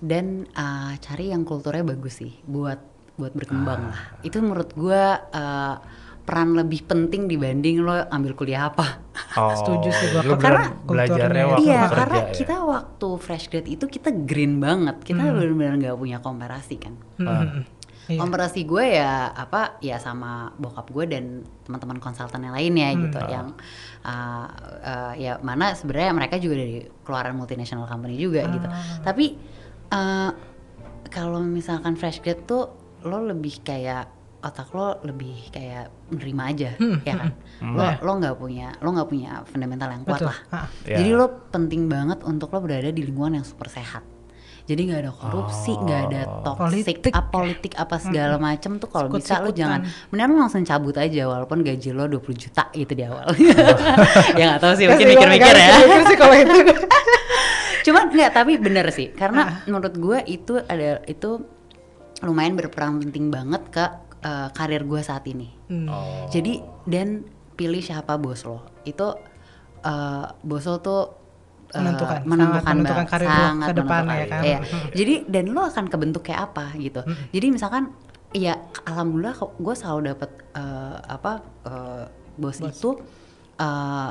Dan uh, cari yang kulturnya bagus sih buat buat berkembang ah. lah. Itu menurut gue uh, peran lebih penting dibanding lo ambil kuliah apa. Oh, Setuju sih gue. Karena belajarnya waktu Iya, karena ya. kita waktu fresh grad itu kita green banget. Kita hmm. benar-benar nggak punya komparasi kan. Ah. Hmm. Hmm iya. komparasi gue ya apa ya sama bokap gue dan teman-teman konsultan yang lainnya hmm, gitu ah. yang uh, uh, ya mana sebenarnya mereka juga dari keluaran multinational company juga gitu ah. tapi uh, kalau misalkan fresh grad tuh lo lebih kayak otak lo lebih kayak menerima aja hmm, ya kan hmm, lo iya. lo nggak punya lo nggak punya fundamental yang kuat Betul. lah iya. jadi lo penting banget untuk lo berada di lingkungan yang super sehat jadi nggak ada korupsi nggak oh. ada toxic apolitik apa segala hmm. macem tuh kalau bisa lo jangan mendingan langsung cabut aja walaupun gaji lo 20 juta itu di awal oh. ya nggak tahu sih mungkin mikir-mikir ya mikir sih kalau itu cuman nggak tapi bener sih karena ah. menurut gue itu ada itu lumayan berperan penting banget ke uh, karir gue saat ini hmm. oh. jadi dan pilih siapa bos lo itu uh, bos lo tuh menentukan, uh, eh, menentukan sangat menentukan karir sangat ke depan ya kan. Iya. Hmm. Jadi dan lo akan kebentuk kayak apa gitu. Hmm. Jadi misalkan ya alhamdulillah gue selalu dapat uh, eh, apa uh, bos, bos itu uh,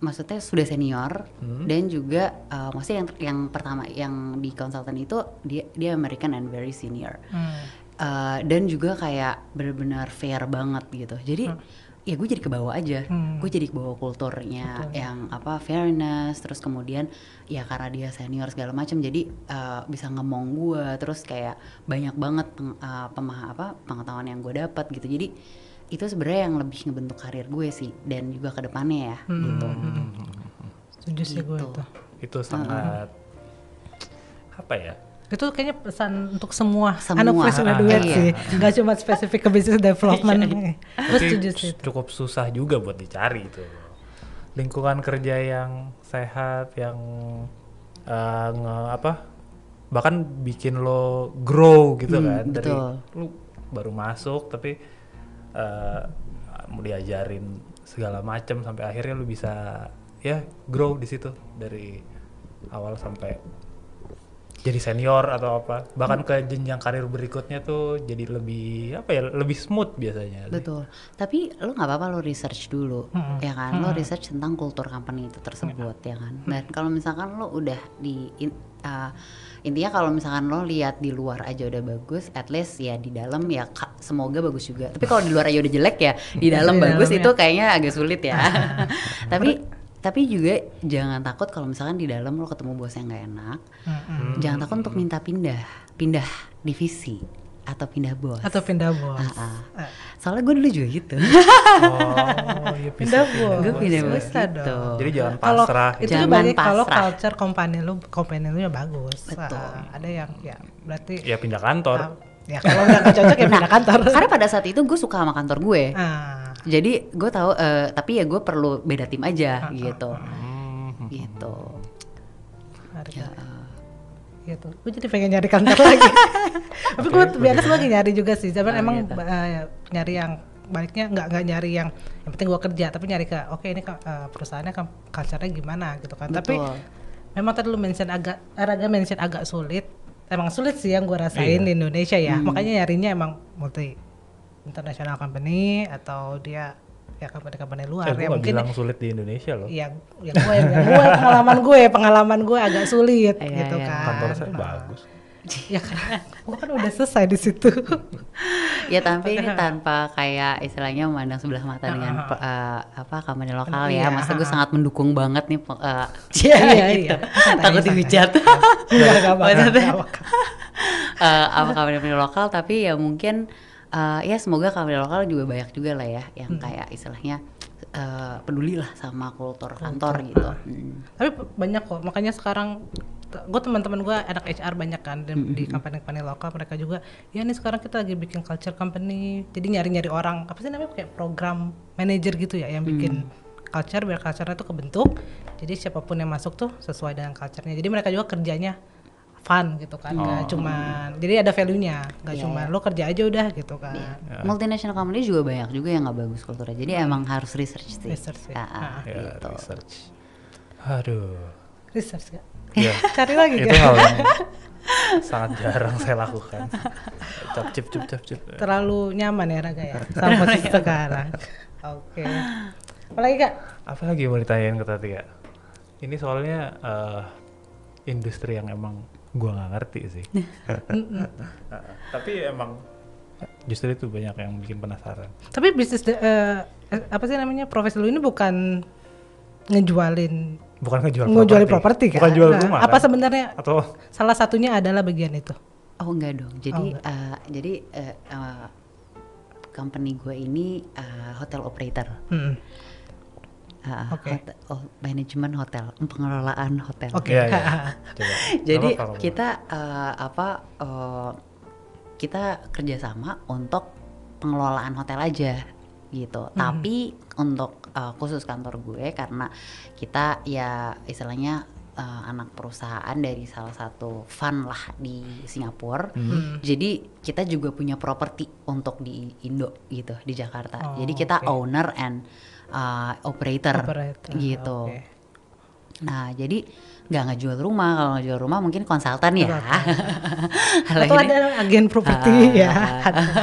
maksudnya sudah senior hmm. dan juga uh, maksudnya yang yang pertama yang di konsultan itu dia dia American and very senior. Hmm. Uh, dan juga kayak benar-benar fair banget gitu. Jadi hmm ya gue jadi kebawa aja hmm. gue jadi kebawa kulturnya Betul. yang apa fairness terus kemudian ya karena dia senior segala macam jadi uh, bisa ngomong gue terus kayak banyak banget peng, uh, eh, pemah apa pengetahuan yang gue dapat gitu jadi itu sebenarnya yang lebih ngebentuk karir gue sih dan juga kedepannya ya hmm. gitu hmm, hmm, hmm, setuju sih gue gitu. itu itu sangat uh -huh. apa ya itu kayaknya pesan untuk semua, semua. anak fresh ah, graduate iya. sih nggak cuma spesifik ke business development iya, iya. terus cukup susah juga buat dicari itu lingkungan kerja yang sehat yang uh, nge, apa bahkan bikin lo grow gitu hmm, kan dari lo baru masuk tapi uh, diajarin segala macam sampai akhirnya lo bisa ya grow di situ dari awal sampai jadi senior atau apa bahkan ke jenjang karir berikutnya tuh jadi lebih apa ya lebih smooth biasanya betul tapi lo nggak apa-apa lo research dulu hmm. ya kan hmm. lo research tentang kultur company itu tersebut hmm. ya kan dan kalau misalkan lo udah di in, uh, intinya kalau misalkan lo lihat di luar aja udah bagus, at least ya di dalam ya semoga bagus juga. Tapi kalau di luar aja udah jelek ya, di dalam bagus ya. itu kayaknya agak sulit ya. Tapi tapi juga jangan takut kalau misalkan di dalam lo ketemu bos yang nggak enak hmm. jangan takut untuk minta pindah pindah divisi atau pindah bos atau pindah bos uh -uh. Uh. soalnya gue dulu juga gitu oh ya pindah bos gue pindah bos Bisa gitu jadi jangan pasrah kalo, itu jangan kalau culture company lo, company lo nya bagus betul uh, ada yang ya berarti ya pindah kantor uh, Ya kalau nggak cocok ya nah, pindah kantor. Karena pada saat itu gue suka sama kantor gue. Ah. Jadi gue tahu, uh, tapi ya gue perlu beda tim aja ah, ah gitu, ah, hmm. gitu. Ya. Gitu. Gue jadi pengen nyari kantor lagi. tapi okay, gue biasa lagi nyari juga sih. zaman ah, oh, emang gitu. uh, nyari yang baliknya nggak nggak nyari yang yang penting gue kerja, tapi nyari ke oke okay, ini uh, perusahaannya kan kacarnya gimana gitu kan. Betul. Tapi memang tadi lu mention agak, agak mention agak sulit emang sulit sih yang gue rasain iya. di Indonesia ya hmm. makanya nyarinya emang multi international company atau dia ya company-company luar eh, ya mungkin bilang sulit di Indonesia loh iya, ya ya gue, ya, gue pengalaman gue pengalaman gue agak sulit iya, gitu iya, kan kantor saya nah, bagus ya karena gue kan udah selesai di situ ya tapi ini tanpa kayak istilahnya memandang sebelah mata dengan uh, apa kampanye lokal iya, ya masa gue sangat mendukung banget nih uh, iya, iya, gitu. Iya. Kan takut dihujat iya, eh, apa kampanye lokal tapi ya mungkin uh, ya semoga kampanye lokal juga banyak juga lah ya yang hmm. kayak istilahnya uh, peduli lah sama kultur kantor gitu. Hmm. Tapi banyak kok, makanya sekarang gue teman-teman gue anak HR banyak kan di, mm-hmm. di company-company lokal mereka juga ya nih sekarang kita lagi bikin culture company jadi nyari-nyari orang apa sih namanya kayak program manager gitu ya yang bikin mm. culture biar culture itu kebentuk jadi siapapun yang masuk tuh sesuai dengan culture-nya jadi mereka juga kerjanya fun gitu kan oh. gak cuman jadi ada value-nya gak yeah. cuman iya. lo kerja aja udah gitu kan yeah. yeah. multinational company juga banyak juga yang gak bagus kulturnya jadi hmm. emang harus research sih research ya Ah, ah, iya, gitu. research aduh research gak? ya. cari lagi itu kan? hal yang sangat jarang saya lakukan cap cip cip cap cip terlalu nyaman ya Raga ya sama posisi sekarang oke okay. apalagi kak apa lagi mau ditanyain ke tadi ya ini soalnya uh, industri yang emang gua nggak ngerti sih tapi emang justru itu banyak yang bikin penasaran tapi bisnis uh, apa sih namanya profesi lu ini bukan ngejualin bukan ngejual ngejual properti kan bukan jual nah, rumah apa kan? sebenarnya atau salah satunya adalah bagian itu oh enggak dong oh, jadi oh, enggak. Uh, jadi uh, uh, company gue ini uh, hotel operator hmm. uh, okay. oh, manajemen hotel pengelolaan hotel okay. Iya, iya. jadi kita uh, apa uh, kita kerjasama untuk pengelolaan hotel aja gitu. Hmm. Tapi untuk uh, khusus kantor gue karena kita ya istilahnya uh, anak perusahaan dari salah satu fun lah di Singapura. Hmm. Jadi kita juga punya properti untuk di Indo gitu di Jakarta. Oh, Jadi kita okay. owner and uh, operator, operator gitu. Okay. Nah, jadi nggak ngejual rumah kalau ngejual rumah mungkin konsultan ya atau ini, ada agen properti uh, ya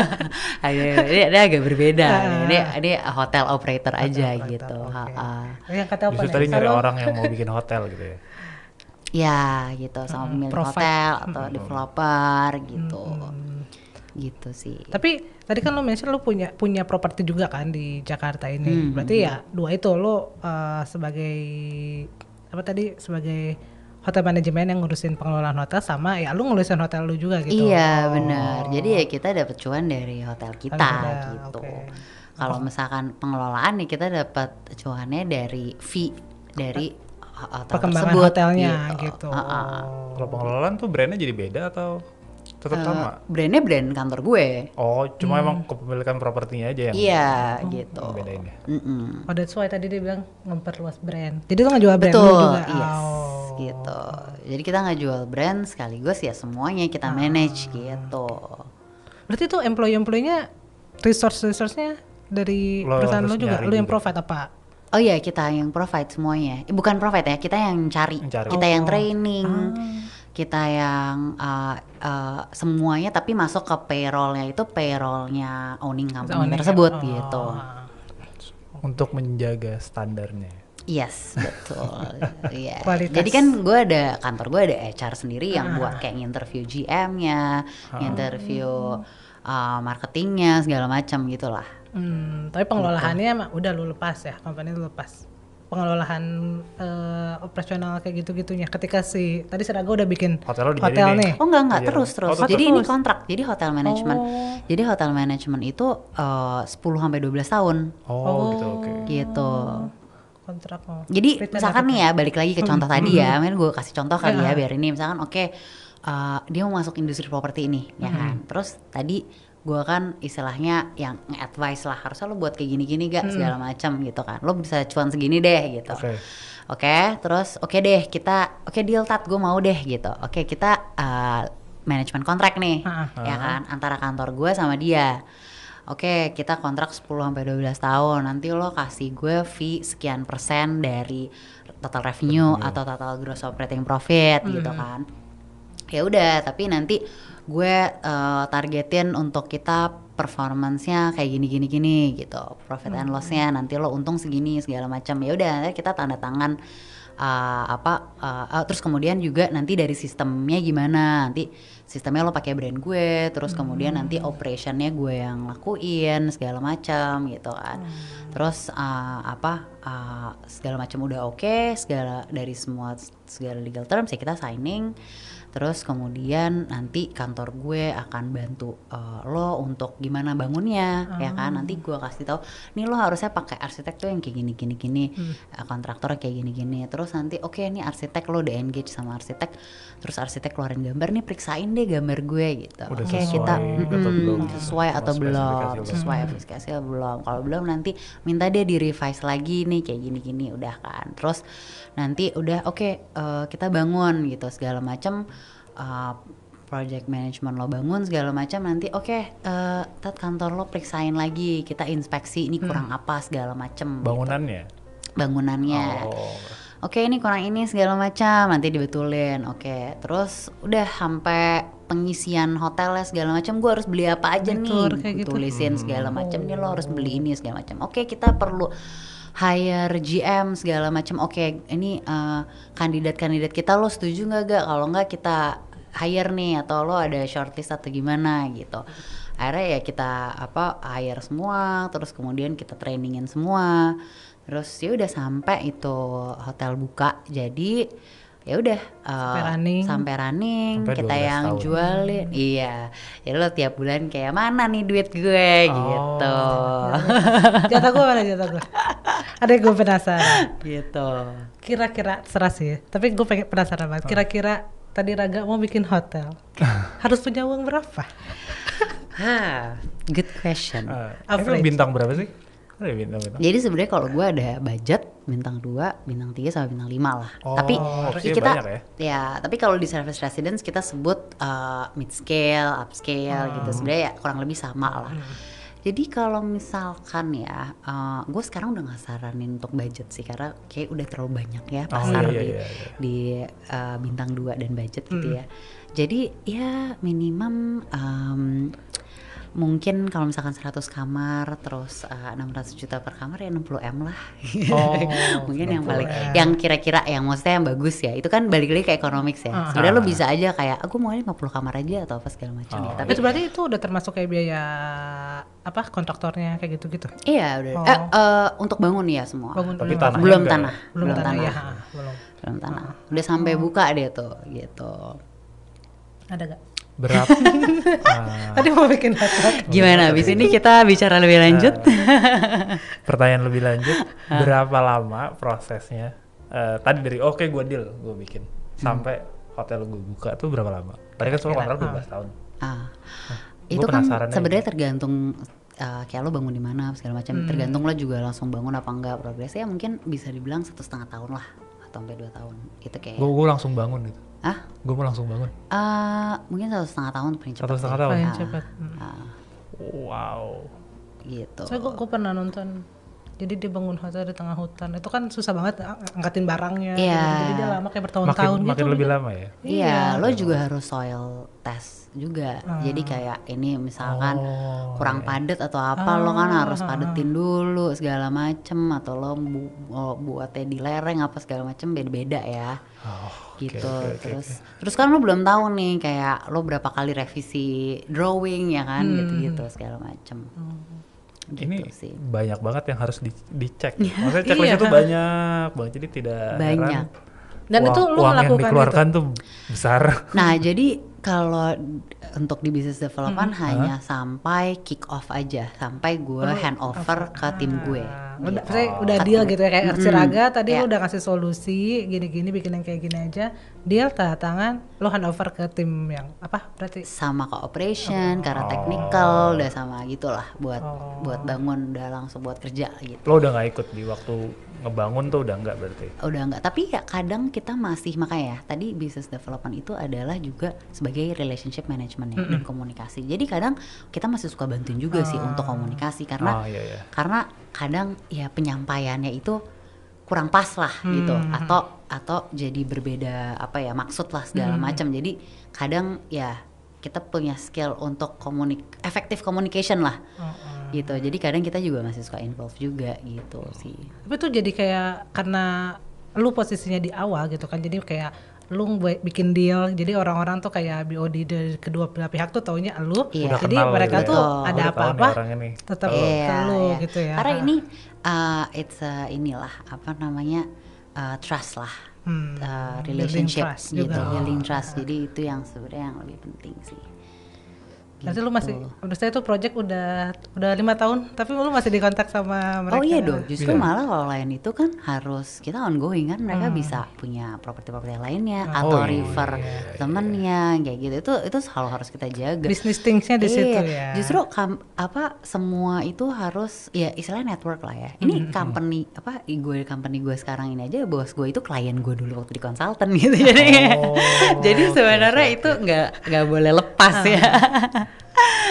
ini, ini agak berbeda uh, ini ini hotel operator hotel aja operator, gitu okay. Oh, yang kata apa tadi nyari orang yang mau bikin hotel gitu ya ya gitu sama ah, pemilik profit. hotel atau hmm. developer gitu hmm. gitu sih tapi tadi kan lo mention lo punya punya properti juga kan di Jakarta ini hmm. berarti ya dua itu lo uh, sebagai apa tadi sebagai hotel manajemen yang ngurusin pengelolaan hotel sama ya lu ngurusin hotel lu juga gitu. Iya, oh. benar. Jadi ya kita dapat cuan dari hotel kita gitu. Okay. Kalau oh. misalkan pengelolaan nih ya kita dapat cuannya dari fee dari hotel perkembangan tersebut, hotelnya iya. gitu. gitu. Uh Kalau pengelolaan tuh brandnya jadi beda atau tetap uh, eh, sama brandnya brand kantor gue oh cuma hmm. emang kepemilikan propertinya aja yang iya oh. gitu bedain mm -mm. oh that's why tadi dia bilang memperluas brand jadi lo nggak jual brand betul juga. yes oh. gitu jadi kita nggak jual brand sekaligus ya semuanya kita ah. manage gitu berarti tuh employee employee-nya resource resource-nya dari lo perusahaan lo juga lo yang gitu. provide apa Oh iya kita yang provide semuanya, eh, bukan provide ya kita yang cari, cari. kita oh. yang training, ah kita yang uh, uh, semuanya tapi masuk ke payrollnya itu payrollnya owning company owning tersebut gitu. oh. gitu untuk menjaga standarnya Yes, betul. yeah. Jadi kan gue ada kantor gue ada HR sendiri yang ah. buat kayak interview GM-nya, oh. Ah. interview uh, eh, marketingnya segala macam gitulah. Hmm, tapi pengelolaannya gitu. udah lu lepas ya, company lu lepas pengelolaan uh, operasional kayak gitu-gitunya ketika si tadi Seraga udah bikin hotel, hotel nih. Ya? nih. Oh enggak enggak iya. terus terus. Oh, terus. Jadi terus. ini kontrak. Jadi hotel management. Oh. Jadi hotel management itu eh, uh, 10 sampai 12 tahun. Oh, oh. gitu oke. Okay. Gitu. Kontrak. Oh. Jadi misalkan nih ya balik lagi ke contoh tadi ya. Hmm. Main gue kasih contoh kali ya iya. biar ini misalkan oke okay, uh, eh, dia mau masuk industri properti ini ya hmm. kan. Terus tadi gue kan istilahnya yang advice lah harusnya lo buat kayak gini-gini gak hmm. segala macam gitu kan lo bisa cuan segini deh gitu oke okay. okay, terus oke okay deh kita oke okay, deal tat gue mau deh gitu oke okay, kita uh, eh, manajemen kontrak nih uh ah, -huh. Ah. ya kan antara kantor gue sama dia oke okay, kita kontrak 10 sampai 12 tahun nanti lo kasih gue fee sekian persen dari total revenue, revenue. atau total gross operating profit gitu hmm. gitu kan ya udah tapi nanti gue uh, targetin untuk kita performancenya kayak gini gini gini gitu profit and hmm. lossnya nanti lo untung segini segala macam ya udah kita tanda tangan uh, apa uh, uh, terus kemudian juga nanti dari sistemnya gimana nanti sistemnya lo pakai brand gue terus hmm. kemudian nanti hmm. operationnya gue yang lakuin segala macam gitu kan hmm. terus uh, apa uh, segala macam udah oke okay, segala dari semua segala legal terms ya kita signing Terus kemudian nanti kantor gue akan bantu uh, lo untuk gimana bangunnya, oh. ya kan? Ah. Nanti gue kasih tahu, nih lo harusnya pakai arsitek tuh yang kayak gini gini gini, hmm. Eh, kontraktor kayak gini gini. Terus nanti oke okay, nih arsitek lo udah engage sama arsitek, terus arsitek keluarin gambar nih periksain deh gambar gue gitu. oke okay, kita mm, sesuai atau belum, sesuai aplikasi atau belum. Kalau belum nanti minta dia di revise lagi nih kayak gini gini udah kan. Terus nanti udah oke okay, uh, eh, kita bangun gitu segala macam uh, project management lo bangun segala macam nanti oke okay, uh, tat kantor lo periksain lagi kita inspeksi ini hmm. kurang hmm. apa segala macam gitu. bangunannya gitu. bangunannya oh. oke ini kurang ini segala macam nanti dibetulin oke terus udah sampai pengisian hotelnya segala macam gue harus beli apa aja Betul, nih kayak gitu. tulisin segala hmm. macam oh. nih lo harus beli ini segala macam oke kita perlu hire GM segala macam. Oke, okay, ini eh, kandidat-kandidat uh, kita lo setuju nggak gak? Kalau nggak kita hire nih atau lo ada shortlist atau gimana gitu akhirnya ya kita apa hire semua terus kemudian kita trainingin semua terus ya udah sampai itu hotel buka jadi ya udah uh, sampai eh, running, sampai running sampai kita yang tahun. jualin iya ya lo tiap bulan kayak mana nih duit gue oh, gitu jatah gue mana jatah gue ada yang gue penasaran gitu kira-kira seras ya tapi gue pengen penasaran banget oh. kira-kira tadi Raga mau bikin hotel harus punya uang berapa? ha, good question. Uh, bintang berapa sih? Ya, bintang, Jadi sebenarnya kalau gue ada budget bintang dua, bintang tiga sama bintang lima lah. Oh, tapi kita ya. ya, tapi kalau di service residence kita sebut uh, mid scale, upscale gitu. hmm. gitu. Sebenarnya ya kurang lebih sama lah. Hmm. Jadi kalau misalkan ya, uh, gue sekarang udah nggak saranin untuk budget sih karena kayak udah terlalu banyak ya oh, pasar oh, iya, iya, iya. di, di uh, bintang dua dan budget gitu hmm. gitu ya. Jadi ya minimum um, mungkin kalau misalkan 100 kamar terus uh, eh, 600 juta per kamar ya 60 m lah oh, mungkin yang paling yang kira-kira yang maksudnya yang bagus ya itu kan balik lagi ke economics ya uh, sebenarnya lo ah. bisa aja kayak aku mau 50 kamar aja atau apa segala macam oh, ya tapi itu berarti itu udah termasuk kayak biaya apa kontraktornya kayak gitu-gitu iya udah oh. eh, uh, untuk bangun ya semua bangun, tapi belum tanah ya? belum tanah belum, belum tanah, tanah. Ya, ah, belum belum tanah udah sampai oh. buka deh tuh gitu ada gak berapa uh, ah. Tadi mau bikin hot Gimana? Abis ini kita bicara lebih nah, lanjut. Uh, pertanyaan lebih lanjut. Ah. berapa lama prosesnya? Uh, tadi dari oke okay, gue deal, gue bikin hmm. sampai hmm. hotel gue buka tuh berapa lama? Tadi kan soal kontrak 12 tahun. Ah. Nah, Itu kan sebenarnya tergantung uh, kayak lo bangun di mana segala macam. Hmm. Tergantung lo juga langsung bangun apa enggak progresnya mungkin bisa dibilang satu setengah tahun lah atau sampai dua tahun. Itu kayak. Gue langsung bangun gitu ah gue mau langsung bangun uh, mungkin satu setengah tahun paling cepat satu setengah tahun paling ah. cepat uh, wow gitu. Saya so, gue pernah nonton jadi dia bangun hotel di tengah hutan itu kan susah banget angkatin barangnya yeah. jadi kan dia lama kayak bertahun-tahun makin, gitu makin lebih lama ya iya yeah, lo juga harus soil test juga hmm. jadi kayak ini misalkan oh, kurang yeah. padat atau apa ah, lo kan ah. harus padetin ah, dulu segala macem atau lo bu, buatnya di lereng apa segala macem beda-beda ya oh, gitu okay, okay, terus okay. terus kan lo belum tahu nih kayak lo berapa kali revisi drawing ya kan hmm. gitu-gitu hmm. segala macem hmm Gitu ini sih. banyak banget yang harus di, dicek. Iya. Maksudnya checklist iya. itu banyak banget, jadi tidak banyak. Heran dan uang, itu lu uang yang dikeluarkan itu. tuh besar. Nah, jadi kalau untuk di business development hmm. hanya huh? sampai kick off aja, sampai gue oh, handover okay. ke tim gue udah iya. udah deal gitu ya kayak mm-hmm. Ciraga tadi yeah. udah kasih solusi gini-gini bikin yang kayak gini aja deal tanda tangan lo handover ke tim yang apa berarti sama ke operation oh. karena technical oh. udah sama gitulah buat oh. buat bangun udah langsung buat kerja gitu lo udah nggak ikut di waktu ngebangun tuh udah nggak berarti udah nggak tapi ya kadang kita masih makanya ya tadi business development itu adalah juga sebagai relationship management ya, mm -hmm. dan komunikasi jadi kadang kita masih suka bantuin juga uh. sih ah. untuk komunikasi karena oh, iya, iya. karena kadang ya penyampaiannya itu kurang pas lah hmm. gitu atau atau jadi berbeda apa ya maksud lah segala hmm. macam jadi kadang ya kita punya skill untuk komunik efektif communication lah hmm. gitu jadi kadang kita juga masih suka involve juga gitu sih tapi tuh jadi kayak karena lu posisinya di awal gitu kan jadi kayak lu bikin deal jadi orang-orang tuh kayak BOD dari kedua belah pihak tuh taunya lu iya. jadi mereka gitu ya. tuh ya. ada apa-apa tetap iya, ke lu iya. gitu ya karena nah. ini uh, it's a, inilah apa namanya uh, trust lah hmm, uh, relationship trust gitu juga. building oh. trust jadi itu yang sebenarnya yang lebih penting sih Berarti lu masih gitu. menurut saya itu project udah udah lima tahun, tapi lu masih dikontak sama mereka. Oh iya dong, justru yeah. malah kalau lain itu kan harus kita ongoing kan mereka hmm. bisa punya properti-properti lainnya oh, atau oh, refer iya, iya. temennya iya. kayak gitu. Itu itu selalu harus kita jaga. Business thingsnya di iya, situ ya. Justru kam, apa semua itu harus ya istilahnya network lah ya. Ini hmm, hmm, hmm. company apa gue company gue sekarang ini aja bos gue itu klien gue dulu waktu di konsultan gitu. Jadi oh, jadi sebenarnya okay, itu nggak nggak boleh lepas ah. ya.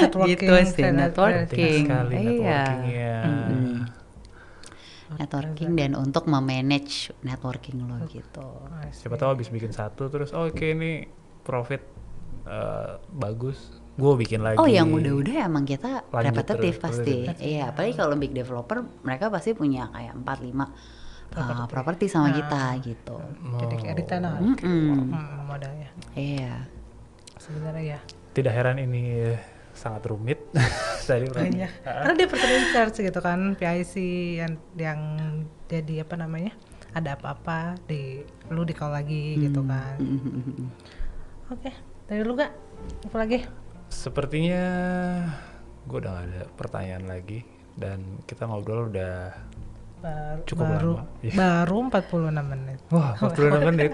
networking, gitu sih networking, networking. iya. ya. Networking iya. dan untuk memanage networking lo gitu. Oh, Siapa tahu habis bikin satu terus oh, oke okay, ini profit uh, bagus, gue bikin lagi. Oh yang udah-udah emang kita repetitif pasti. Iya, ya. apalagi kalau big developer mereka pasti punya kayak empat lima Uh, properti sama nah. kita gitu. Jadi kayak di tanah mm -mm. modalnya. Iya. Sebenarnya ya. Tidak heran ini eh, sangat rumit dari banyak ah. karena dia pertanyaan in charge gitu kan PIC yang yang jadi apa namanya ada apa-apa di lu di call lagi gitu hmm. gitu kan hmm, hmm, hmm, oke okay. dari lu gak apa lagi sepertinya gue udah gak ada pertanyaan lagi dan kita ngobrol udah Bar cukup baru, lama baru 46 menit wah 46 menit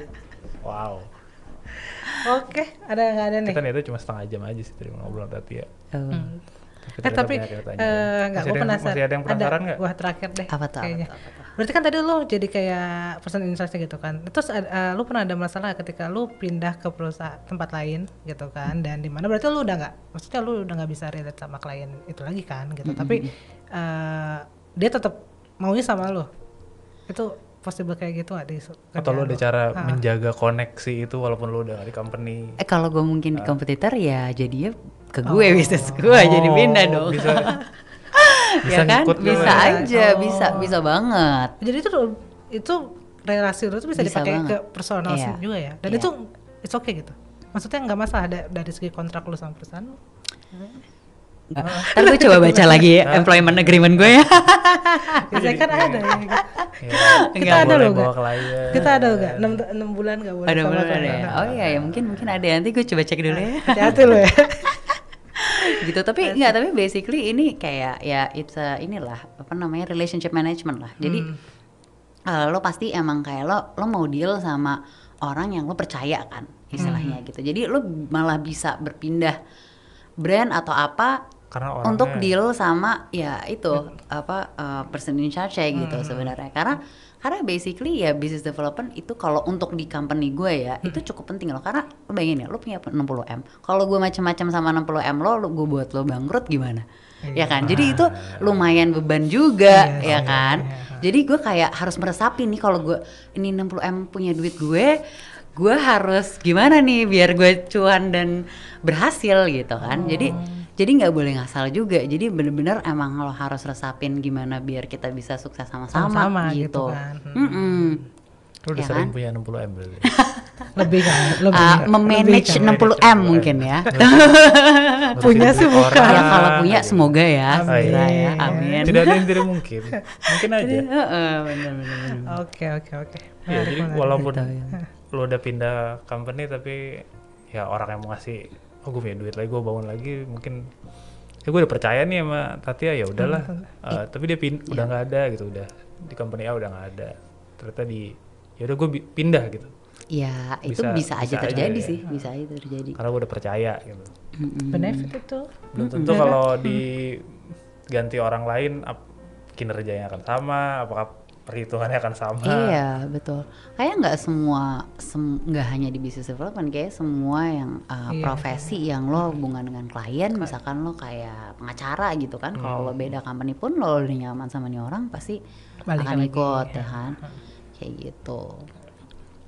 wow Oke, ada nggak ada nih? Kita itu cuma setengah jam aja sih tadi ngobrol tadi ya. Oh. Hmm. Tapi eh tapi eh, nggak uh, gue penasaran. Masih ada yang penasaran nggak? Wah terakhir deh. Apa tuh? Kayaknya. Berarti kan tadi lo jadi kayak person interest gitu kan. Terus uh, eh, lo pernah ada masalah ketika lo pindah ke perusahaan tempat lain gitu kan? Hmm. Dan di mana? Berarti lo udah nggak? Maksudnya lo udah nggak bisa relate sama klien itu lagi kan? Gitu. -hmm. Tapi uh, dia tetap maunya sama lo. Itu possible kayak gitu ada kerjaan atau lo ada cara ha. Ah. menjaga koneksi itu walaupun lo udah di company eh kalau gue mungkin di ah. kompetitor ya jadinya ke gue oh. Ya, bisnis gue oh, jadi pindah oh, dong bisa, bisa ya kan bisa ya. aja oh. bisa bisa banget jadi itu itu relasi lo tuh bisa, bisa dipakai ke personal yeah. juga ya dan yeah. itu it's okay gitu maksudnya nggak masalah ada dari segi kontrak lo sama perusahaan Ntar gue coba gitu baca lagi employment agreement gue ya. saya kan ada ya. Gitu. Iya. kita ada loh gak? Kita ada gak? 6, 6 bulan gak boleh. Ada bulan ya. Oh iya ya mungkin mungkin ada nanti gue coba cek dulu ya. Hati-hati loh ya. gitu tapi nggak tapi basically ini kayak ya it's a, inilah apa namanya relationship management lah. Jadi hmm. Eh, lo pasti emang kayak lo lo mau deal sama orang yang lo percaya kan istilahnya hmm. gitu. Jadi lo malah bisa berpindah brand atau apa karena orangnya... untuk deal sama ya itu hmm. apa uh, person in charge ya gitu hmm. sebenarnya karena karena basically ya business development itu kalau untuk di company gue ya hmm. itu cukup penting loh karena lo bayangin ya lo punya 60 m kalau gue macam-macam sama 60 m lo, lo gue buat lo bangkrut gimana iya. ya kan jadi itu lumayan beban juga yes, iya ya kan yeah. jadi gue kayak harus meresapi nih kalau gue ini 60 m punya duit gue gue harus gimana nih biar gue cuan dan berhasil gitu kan oh. jadi jadi nggak boleh ngasal juga jadi bener-bener emang lo harus resapin gimana biar kita bisa sukses sama-sama gitu, gitu kan. hmm. Mm -mm. Lu udah ya sering kan? punya 60 M berarti. Kan? Eh, lebih kan, lebih. Uh, memanage lebih kan? 60 M, 60 M mungkin ya. punya sih bukan. Ya kalau punya amin. semoga ya. Amin. Ya, amin. Tidak ada yang tidak mungkin. Mungkin aja. Oke, oke, oke. Iya, jadi walaupun lu ya. udah pindah company tapi ya orang yang mau ngasih oh gue punya duit lagi gue bangun lagi mungkin ya gue udah percaya nih sama Tati ya udahlah uh, tapi dia pin iya. udah nggak ada gitu udah di company A udah nggak ada ternyata di ya udah gue pindah gitu Ya itu bisa, bisa aja terjadi aja, ya. sih, ya. bisa aja terjadi. Karena gue udah percaya gitu. Mm-hmm. Benefit itu. Belum tentu kalau diganti orang lain kinerjanya akan sama, apakah perhitungannya akan sama. Iya betul. Kayak nggak semua nggak sem hanya di bisnis development kayak semua yang uh, iya, profesi iya. yang lo hubungan dengan klien, Kay misalkan lo kayak pengacara gitu kan, hmm. kalau lo hmm. beda company pun lo udah nyaman sama nih orang pasti Balik akan ikut ya, ya kan, hmm. kayak gitu.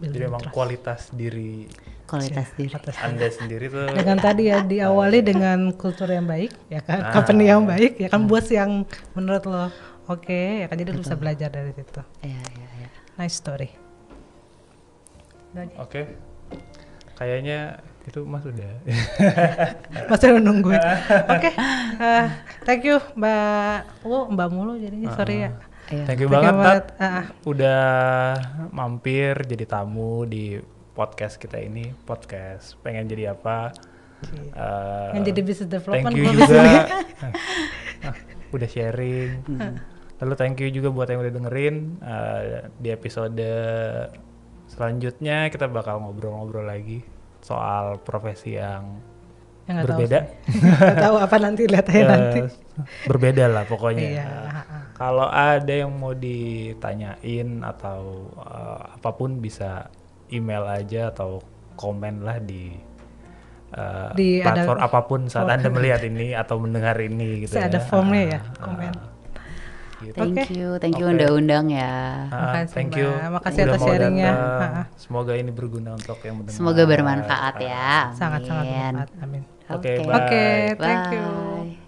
Jadi memang trust. kualitas diri kualitas iya, diri Anda sendiri tuh dengan tadi ya diawali ah, iya. dengan kultur yang baik ya kan, ah, company yang baik ya kan, ah. bos yang menurut lo oke okay, ya jadi lu bisa belajar dari situ iya iya iya nice story oke okay. kayaknya itu mas udah mas udah nungguin oke okay. uh, eh, thank you mbak oh mbak mulu jadinya uh, sorry ya Iya. Thank you Thank banget, Tat, uh, udah mampir jadi tamu di podcast kita ini, podcast pengen jadi apa? Uh, pengen jadi business development. Thank you juga. udah sharing. Hmm. Lalu thank you juga buat yang udah dengerin uh, di episode selanjutnya kita bakal ngobrol-ngobrol lagi soal profesi yang ya, berbeda. Tahu, tahu apa nanti lihat aja ya, nanti. berbeda lah pokoknya. Iya. Kalau ada yang mau ditanyain atau uh, apapun bisa email aja atau komen lah di uh, di platform ada, apapun saat oh, anda melihat ini atau mendengar ini gitu. Saya ya. ada formnya ya, ah, komen. Uh, Gitu. Thank okay. you, thank you undang-undang ya. Uh, Makasih, thank you. Makasih atas sharingnya. Semoga ini berguna untuk yang mendengar. Semoga bermanfaat ya. Sangat-sangat bermanfaat. Amin. Oke, okay, okay, bye. Okay, thank bye. you.